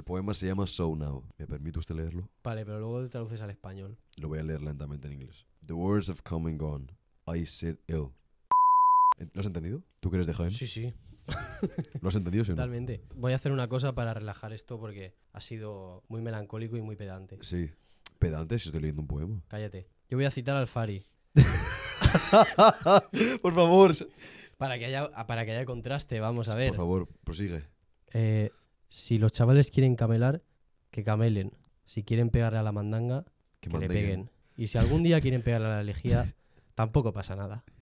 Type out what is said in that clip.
El poema se llama So Now. ¿Me permite usted leerlo? Vale, pero luego te traduces al español. Lo voy a leer lentamente en inglés. The words have come and gone. I sit ill. ¿Lo has entendido? ¿Tú quieres dejar de Sí, sí. ¿Lo has entendido, señor? Totalmente. Voy a hacer una cosa para relajar esto porque ha sido muy melancólico y muy pedante. Sí. ¿Pedante? Si estoy leyendo un poema. Cállate. Yo voy a citar al Fari. Por favor. Para que, haya, para que haya contraste, vamos a ver. Por favor, prosigue. Eh, si los chavales quieren camelar, que camelen. Si quieren pegarle a la mandanga, que, le peguen. Y si algún día quieren pegarle a la lejía, tampoco pasa nada.